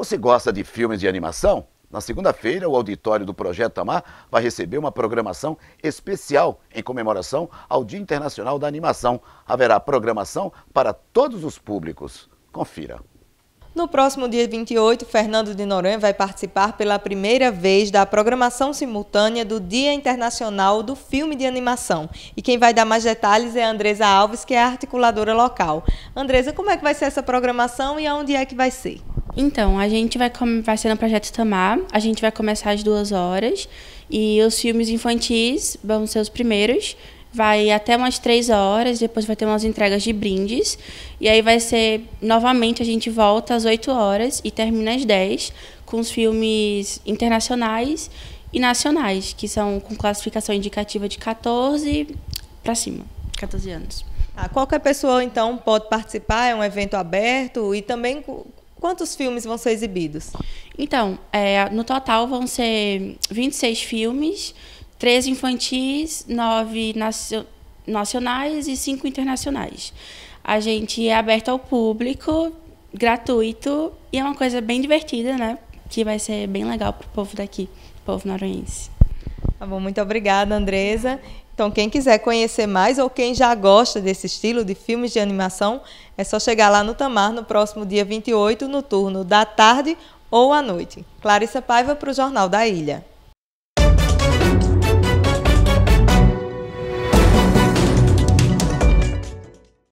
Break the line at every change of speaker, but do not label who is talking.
Você gosta de filmes de animação? Na segunda-feira, o auditório do Projeto Amar vai receber uma programação especial em comemoração ao Dia Internacional da Animação. Haverá programação para todos os públicos. Confira.
No próximo dia 28, Fernando de Noronha vai participar pela primeira vez da programação simultânea do Dia Internacional do Filme de Animação. E quem vai dar mais detalhes é a Andresa Alves, que é a articuladora local. Andresa, como é que vai ser essa programação e aonde é que vai ser? Então, a gente vai, vai ser no Projeto Tamar, a gente vai começar
às duas horas e os filmes infantis vão ser os primeiros, vai até umas três horas, depois vai ter umas entregas de brindes e aí vai ser, novamente, a gente volta às oito horas e termina às dez com os filmes internacionais e nacionais, que são com classificação indicativa de 14 para
cima, 14 anos. Ah, qualquer pessoa, então, pode participar, é um evento aberto e também Quantos filmes vão ser exibidos? Então, é, no total vão
ser 26 filmes, 13 infantis, 9 nacionais e 5 internacionais. A gente é aberto ao público, gratuito, e é uma coisa bem divertida, né? Que vai ser bem legal para o povo daqui,
povo noruense. Tá bom, muito obrigada, Andresa. Então, quem quiser conhecer mais ou quem já gosta desse estilo de filmes de animação, é só chegar lá no Tamar no próximo dia 28, no turno da tarde ou à noite. Clarissa Paiva para o Jornal da Ilha.